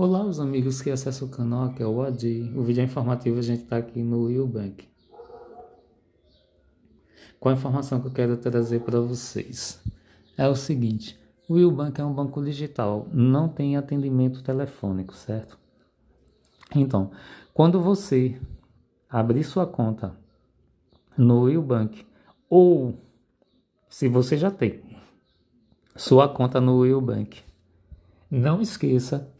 Olá, os amigos que acessam o canal, aqui é o Adi. O vídeo é informativo, a gente está aqui no Eubank. Qual a informação que eu quero trazer para vocês? É o seguinte, o Eubank é um banco digital, não tem atendimento telefônico, certo? Então, quando você abrir sua conta no Eubank ou se você já tem sua conta no Eubank, não esqueça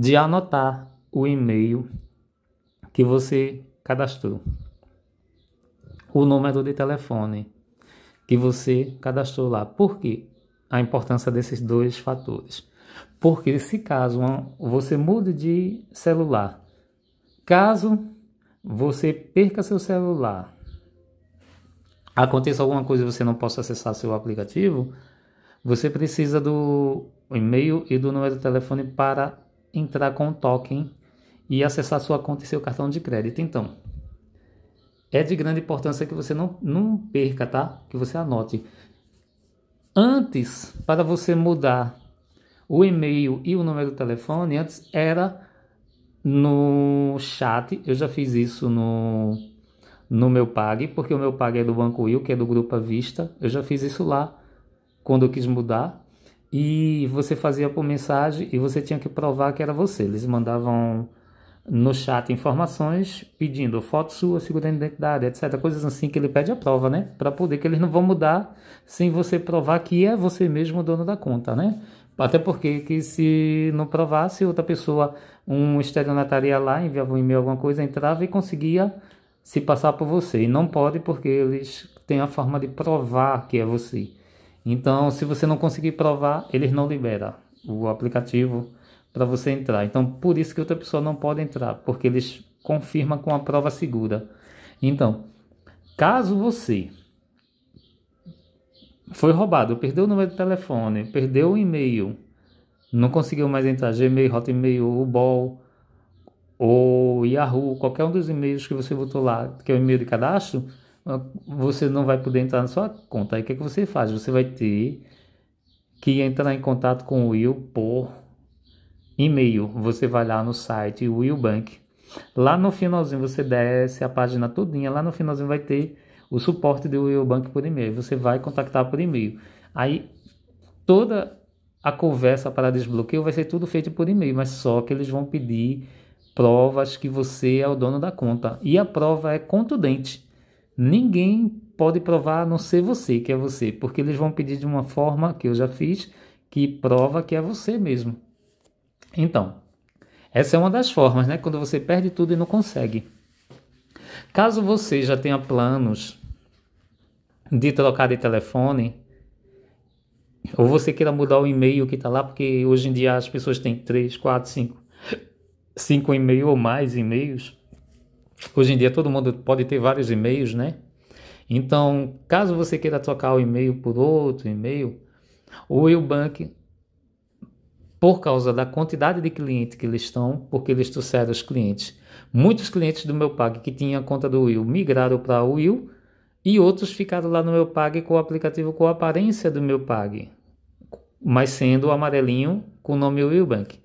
de anotar o e-mail que você cadastrou, o número de telefone que você cadastrou lá. Por quê? A importância desses dois fatores. Porque se caso você mude de celular, caso você perca seu celular, aconteça alguma coisa e você não possa acessar seu aplicativo, você precisa do e-mail e do número de telefone para entrar com o token e acessar sua conta e seu cartão de crédito. Então, é de grande importância que você não, não perca, tá? Que você anote. Antes, para você mudar o e-mail e o número do telefone, antes era no chat. Eu já fiz isso no, no meu PAG, porque o meu PAG é do Banco Will, que é do Grupo à Vista. Eu já fiz isso lá quando eu quis mudar e você fazia por mensagem e você tinha que provar que era você. Eles mandavam no chat informações pedindo foto sua, de identidade, etc. Coisas assim que ele pede a prova, né? Para poder que eles não vão mudar sem você provar que é você mesmo o dono da conta, né? Até porque que se não provasse, outra pessoa, um estelionatário lá, enviava um e-mail, alguma coisa, entrava e conseguia se passar por você. E não pode porque eles têm a forma de provar que é você. Então, se você não conseguir provar, eles não liberam o aplicativo para você entrar. Então, por isso que outra pessoa não pode entrar, porque eles confirmam com a prova segura. Então, caso você foi roubado, perdeu o número de telefone, perdeu o e-mail, não conseguiu mais entrar Gmail, Hotmail, Ubol ou Yahoo, qualquer um dos e-mails que você botou lá, que é o e-mail de cadastro, ah, você não vai poder entrar na sua conta. Aí o que, é que você faz? Você vai ter que entrar em contato com o Will por e-mail. Você vai lá no site Will Bank. Lá no finalzinho você desce a página todinha, lá no finalzinho vai ter o suporte do Will Bank por e-mail. Você vai contactar por e-mail. Aí toda a conversa para desbloqueio vai ser tudo feito por e-mail, mas só que eles vão pedir provas que você é o dono da conta. E a prova é contundente ninguém pode provar a não ser você que é você, porque eles vão pedir de uma forma que eu já fiz que prova que é você mesmo. Então, essa é uma das formas, né? Quando você perde tudo e não consegue. Caso você já tenha planos de trocar de telefone, ou você queira mudar o e-mail que está lá, porque hoje em dia as pessoas têm 3, 4, 5, 5 e-mail ou mais e-mails. Hoje em dia todo mundo pode ter vários e-mails, né? Então, caso você queira trocar o e-mail por outro e-mail, o Willbank, por causa da quantidade de clientes que eles estão, porque eles trouxeram os clientes. Muitos clientes do meu Pag que tinham conta do Will migraram para o Will e outros ficaram lá no meu Pag com o aplicativo com a aparência do meu Pag, mas sendo o amarelinho com o nome Willbank.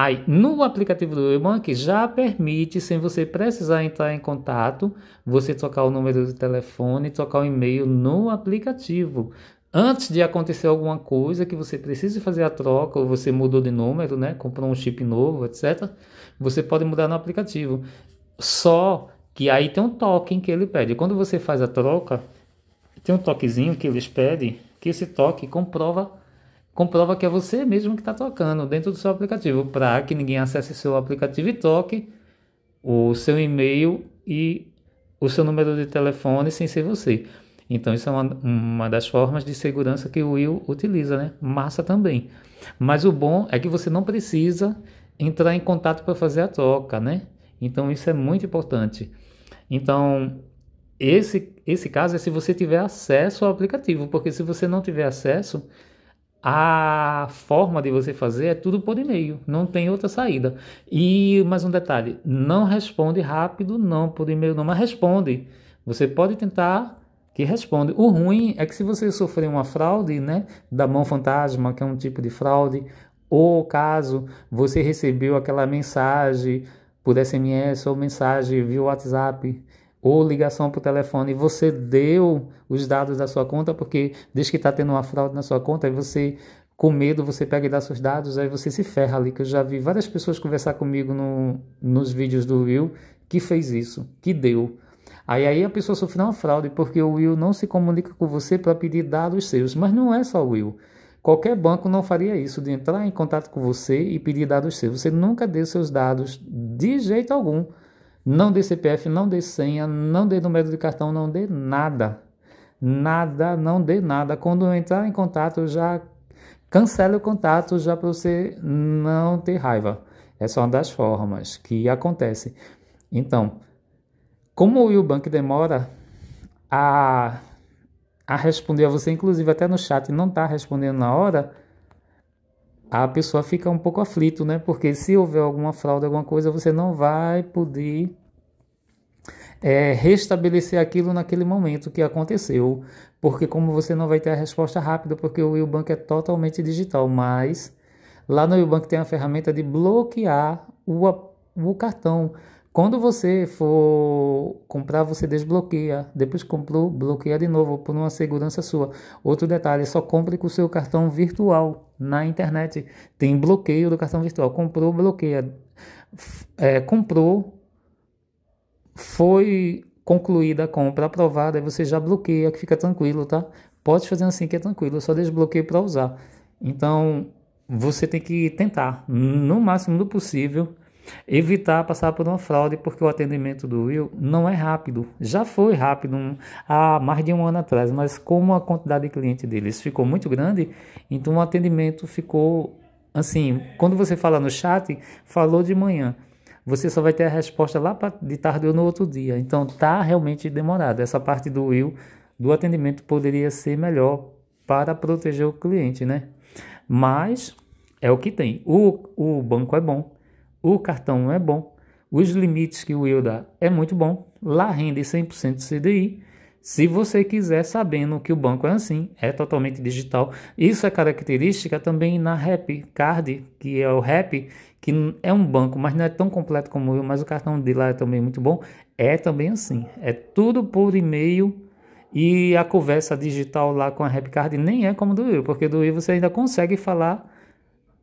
Aí, no aplicativo do Ebank já permite, sem você precisar entrar em contato, você trocar o número de telefone, trocar o e-mail no aplicativo. Antes de acontecer alguma coisa que você precise fazer a troca, ou você mudou de número, né? Comprou um chip novo, etc. Você pode mudar no aplicativo. Só que aí tem um token que ele pede. Quando você faz a troca, tem um toquezinho que eles pedem, que esse toque comprova comprova que é você mesmo que está tocando dentro do seu aplicativo, para que ninguém acesse seu aplicativo e toque o seu e-mail e o seu número de telefone sem ser você. Então, isso é uma, uma, das formas de segurança que o Will utiliza, né? Massa também. Mas o bom é que você não precisa entrar em contato para fazer a troca, né? Então, isso é muito importante. Então, esse, esse caso é se você tiver acesso ao aplicativo, porque se você não tiver acesso, a forma de você fazer é tudo por e-mail, não tem outra saída. E mais um detalhe, não responde rápido, não por e-mail, não, mas responde. Você pode tentar que responde. O ruim é que se você sofrer uma fraude, né, da mão fantasma, que é um tipo de fraude, ou caso você recebeu aquela mensagem por SMS ou mensagem via WhatsApp ou ligação para o telefone, você deu os dados da sua conta porque desde que está tendo uma fraude na sua conta, aí você, com medo, você pega e dá seus dados, aí você se ferra ali. Que eu já vi várias pessoas conversar comigo no, nos vídeos do Will que fez isso, que deu. Aí, aí a pessoa sofreu uma fraude porque o Will não se comunica com você para pedir dados seus, mas não é só o Will. Qualquer banco não faria isso, de entrar em contato com você e pedir dados seus. Você nunca deu seus dados de jeito algum. Não dê CPF, não dê senha, não dê número de cartão, não dê nada. Nada, não dê nada. Quando entrar em contato, já cancela o contato, já para você não ter raiva. Essa é uma das formas que acontece. Então, como o Willbank demora a, a responder a você, inclusive até no chat, não está respondendo na hora, a pessoa fica um pouco aflito, né? Porque se houver alguma fraude, alguma coisa, você não vai poder é, restabelecer aquilo naquele momento que aconteceu, porque como você não vai ter a resposta rápida, porque o Willbank é totalmente digital, mas lá no Willbank tem a ferramenta de bloquear o, o cartão. Quando você for comprar, você desbloqueia. Depois comprou, bloqueia de novo por uma segurança sua. Outro detalhe, só compre com o seu cartão virtual na internet. Tem bloqueio do cartão virtual. Comprou, bloqueia. É, comprou, foi concluída a compra, aprovada, aí você já bloqueia, que fica tranquilo, tá? Pode fazer assim que é tranquilo, eu só desbloqueio para usar. Então, você tem que tentar, no máximo do possível, evitar passar por uma fraude, porque o atendimento do Will não é rápido. Já foi rápido um, há mais de um ano atrás, mas como a quantidade de cliente deles ficou muito grande, então o atendimento ficou assim. Quando você fala no chat, falou de manhã você só vai ter a resposta lá de tarde ou no outro dia. Então tá realmente demorado. Essa parte do will do atendimento poderia ser melhor para proteger o cliente, né? Mas é o que tem. O, o banco é bom, o cartão é bom, os limites que o Will dá é muito bom. Lá rende 100% CDI. Se você quiser, sabendo que o banco é assim, é totalmente digital. Isso é característica também na Rap Card, que é o Rap, que é um banco, mas não é tão completo como eu, mas o cartão de lá é também muito bom, é também assim. É tudo por e-mail e a conversa digital lá com a RepCard nem é como do Will, porque do Will você ainda consegue falar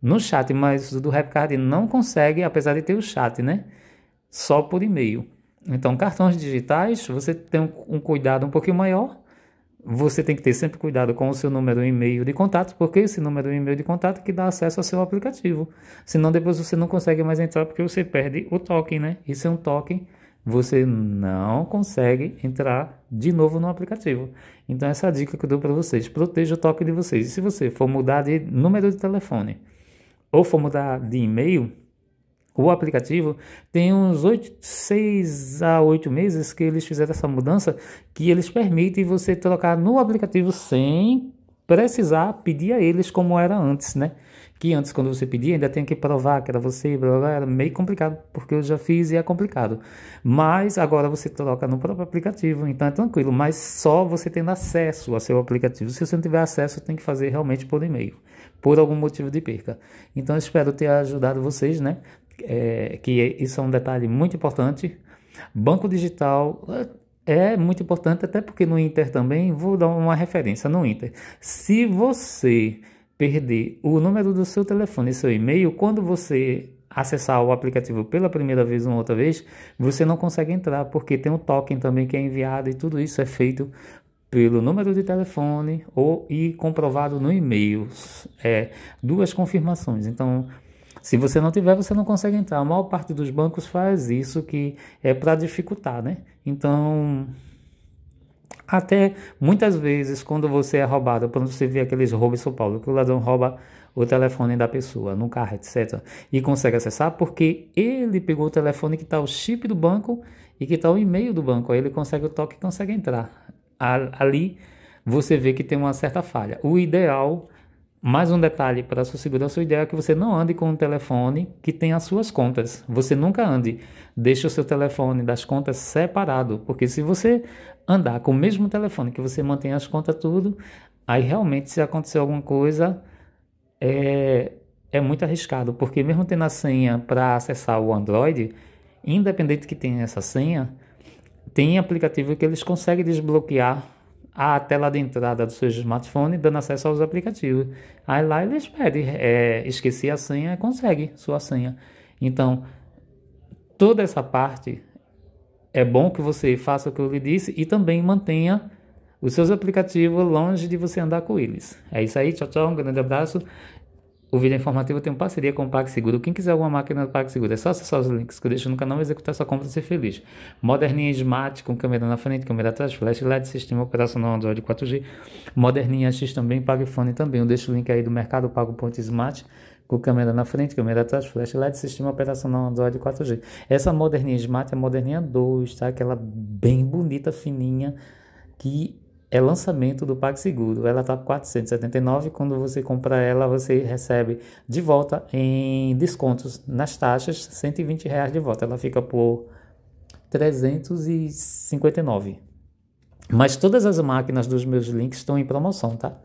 no chat, mas do RepCard não consegue, apesar de ter o chat, né? Só por e-mail. Então, cartões digitais, você tem um cuidado um pouquinho maior, você tem que ter sempre cuidado com o seu número e e-mail de contato, porque esse número e e-mail de contato é que dá acesso ao seu aplicativo. Senão depois você não consegue mais entrar porque você perde o token, né? Isso é um token, você não consegue entrar de novo no aplicativo. Então essa é a dica que eu dou para vocês, proteja o token de vocês. E se você for mudar de número de telefone ou for mudar de e-mail, o aplicativo tem uns 8, 6 a 8 meses que eles fizeram essa mudança que eles permitem você trocar no aplicativo sem precisar pedir a eles como era antes, né? Que antes, quando você pedia, ainda tem que provar que era você, blá, blá, era meio complicado, porque eu já fiz e é complicado. Mas agora você troca no próprio aplicativo, então é tranquilo, mas só você tendo acesso ao seu aplicativo. Se você não tiver acesso, tem que fazer realmente por e-mail, por algum motivo de perca. Então espero ter ajudado vocês, né? é, que isso é um detalhe muito importante. Banco digital é, é muito importante, até porque no Inter também, vou dar uma referência no Inter. Se você perder o número do seu telefone e seu e-mail, quando você acessar o aplicativo pela primeira vez ou outra vez, você não consegue entrar, porque tem um token também que é enviado e tudo isso é feito pelo número de telefone ou e comprovado no e-mail. É, duas confirmações. Então, se você não tiver, você não consegue entrar. A maior parte dos bancos faz isso, que é para dificultar, né? Então, até muitas vezes, quando você é roubado, quando você vê aqueles roubos em São Paulo, que o ladrão rouba o telefone da pessoa, no carro, etc., e consegue acessar, porque ele pegou o telefone que está o chip do banco e que está o e-mail do banco. Aí ele consegue o toque e consegue entrar. Ali você vê que tem uma certa falha. O ideal mais um detalhe para a sua segurança, o ideal é que você não ande com um telefone que tem as suas contas. Você nunca ande. Deixe o seu telefone das contas separado, porque se você andar com o mesmo telefone que você mantém as contas tudo, aí realmente se acontecer alguma coisa é, é muito arriscado, porque mesmo tendo a senha para acessar o Android, independente que tenha essa senha, tem aplicativo que eles conseguem desbloquear a tela de entrada do seu smartphone, dando acesso aos aplicativos. Aí lá eles pedem, é, esqueci a senha, consegue sua senha. Então, toda essa parte é bom que você faça o que eu lhe disse e também mantenha os seus aplicativos longe de você andar com eles. É isso aí, tchau, tchau, um grande abraço o vídeo é informativo tem parceria com o PagSeguro. Quem quiser alguma máquina do PagSeguro, é só acessar os links que eu deixo no canal e executar sua compra e ser feliz. Moderninha Smart, com câmera na frente, câmera atrás, flash LED, sistema operacional Android 4G. Moderninha X também, PagFone também. Eu deixo o link aí do mercado pago.smart, com câmera na frente, câmera atrás, flash LED, sistema operacional Android 4G. Essa Moderninha Smart é a Moderninha 2, tá? Aquela bem bonita, fininha, que é lançamento do PagSeguro. Ela está 479. Quando você compra ela, você recebe de volta em descontos nas taxas, 120 reais de volta. Ela fica por 359. Mas todas as máquinas dos meus links estão em promoção, tá?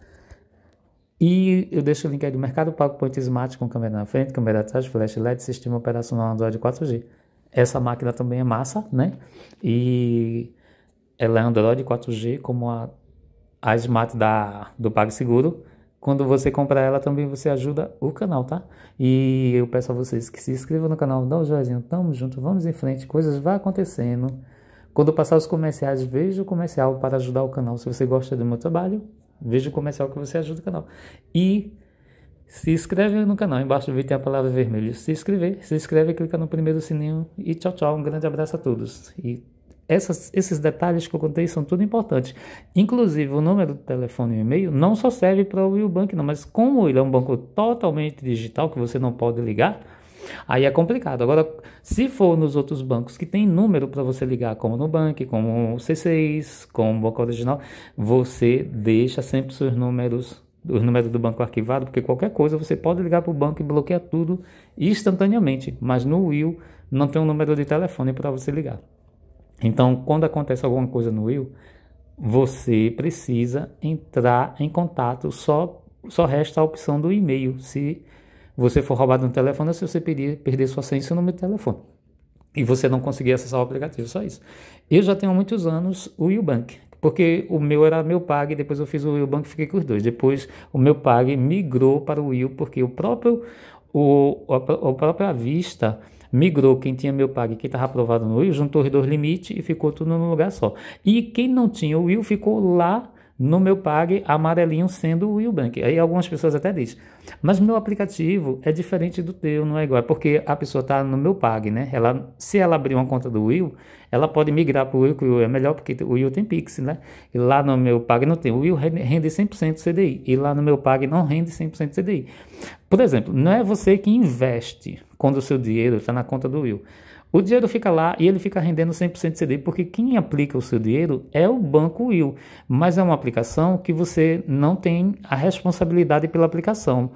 E eu deixo o link aí do mercado pago Point smart com câmera na frente, câmera atrás, flash LED, sistema operacional Android 4G. Essa máquina também é massa, né? E ela é Android 4G, como a, a Smart da, do PagSeguro. Quando você comprar ela também você ajuda o canal, tá? E eu peço a vocês que se inscrevam no canal, dá um joinha, tamo junto, vamos em frente, coisas vão acontecendo. Quando passar os comerciais, veja o comercial para ajudar o canal. Se você gosta do meu trabalho, veja o comercial que você ajuda o canal. E se inscreve no canal, embaixo do vídeo tem a palavra vermelha. Se inscrever, se inscreve, clica no primeiro sininho e tchau, tchau. Um grande abraço a todos. E essas, esses detalhes que eu contei são tudo importantes. Inclusive, o número do telefone e e-mail não só serve para o Will Bank, não, mas como ele é um banco totalmente digital que você não pode ligar, aí é complicado. Agora, se for nos outros bancos que tem número para você ligar, como no Bank, como o C6, como o Banco Original, você deixa sempre seus números os números do banco arquivado, porque qualquer coisa você pode ligar para o banco e bloquear tudo instantaneamente, mas no Will não tem um número de telefone para você ligar. Então, quando acontece alguma coisa no Will, você precisa entrar em contato. Só, só resta a opção do e-mail. Se você for roubado no telefone ou se você perder, perder sua senha e seu número de telefone. E você não conseguir acessar o aplicativo, só isso. Eu já tenho muitos anos o Bank, porque o meu era meu Pag, depois eu fiz o Bank e fiquei com os dois. Depois o meu Pag migrou para o Will, porque o próprio, o, a própria vista migrou quem tinha meu pague, quem estava aprovado no Will, juntou os dois limites e ficou tudo num lugar só. E quem não tinha o Will ficou lá no meu pague amarelinho sendo o Willbank. Aí algumas pessoas até dizem, mas meu aplicativo é diferente do teu, não é igual. É porque a pessoa está no meu pague né? Ela, se ela abrir uma conta do Will, ela pode migrar para o Will, que é melhor, porque o Will tem Pix, né? E lá no meu pague não tem. O Will rende 100% CDI e lá no meu pague não rende 100% CDI. Por exemplo, não é você que investe quando o seu dinheiro está na conta do Will. O dinheiro fica lá e ele fica rendendo 100% de CDI, porque quem aplica o seu dinheiro é o Banco Will, mas é uma aplicação que você não tem a responsabilidade pela aplicação.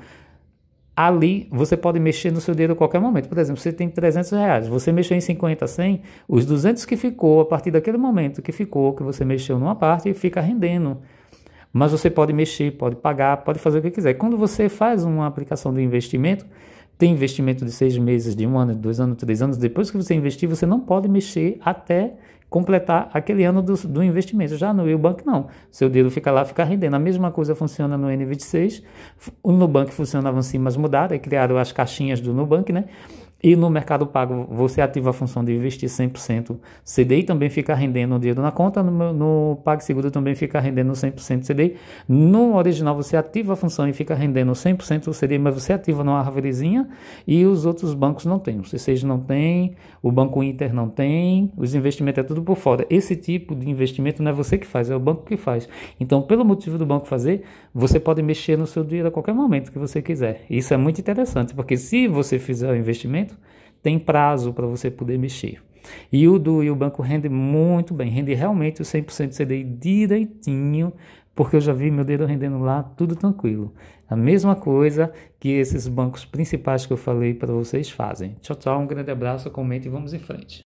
Ali você pode mexer no seu dinheiro a qualquer momento. Por exemplo, você tem 300 reais, você mexeu em 50, 100, os 200 que ficou, a partir daquele momento que ficou, que você mexeu numa parte, fica rendendo mas você pode mexer, pode pagar, pode fazer o que quiser. Quando você faz uma aplicação de investimento, tem investimento de seis meses, de um ano, dois anos, três anos. Depois que você investir, você não pode mexer até completar aquele ano do, do investimento. Já no Nubank, não. Seu dinheiro fica lá, fica rendendo. A mesma coisa funciona no N26. O Nubank funcionava assim, mas mudaram. e criaram as caixinhas do Nubank, né? E no Mercado Pago, você ativa a função de investir 100% CDI, também fica rendendo o dinheiro na conta. No, no PagSeguro também fica rendendo 100% CDI. No original, você ativa a função e fica rendendo 100% CDI, mas você ativa numa árvorezinha e os outros bancos não têm. O C6 não tem, o Banco Inter não tem, os investimentos é tudo por fora. Esse tipo de investimento não é você que faz, é o banco que faz. Então, pelo motivo do banco fazer, você pode mexer no seu dinheiro a qualquer momento que você quiser. Isso é muito interessante, porque se você fizer o investimento, tem prazo para você poder mexer. E o do e o banco rende muito bem, rende realmente o 100% CDI direitinho, porque eu já vi meu dedo rendendo lá, tudo tranquilo. A mesma coisa que esses bancos principais que eu falei para vocês fazem. Tchau, tchau, um grande abraço, comente e vamos em frente.